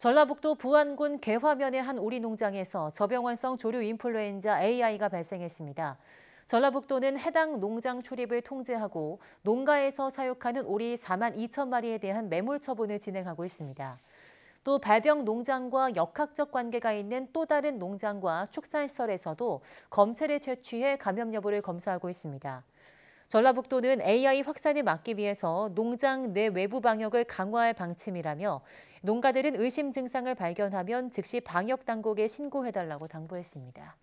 전라북도 부안군 개화면의 한 오리 농장에서 저병원성 조류 인플루엔자 AI가 발생했습니다. 전라북도는 해당 농장 출입을 통제하고 농가에서 사육하는 오리 4만 2천 마리에 대한 매몰 처분을 진행하고 있습니다. 또 발병 농장과 역학적 관계가 있는 또 다른 농장과 축산시설에서도 검체를 채취해 감염 여부를 검사하고 있습니다. 전라북도는 AI 확산을 막기 위해서 농장 내 외부 방역을 강화할 방침이라며 농가들은 의심 증상을 발견하면 즉시 방역 당국에 신고해달라고 당부했습니다.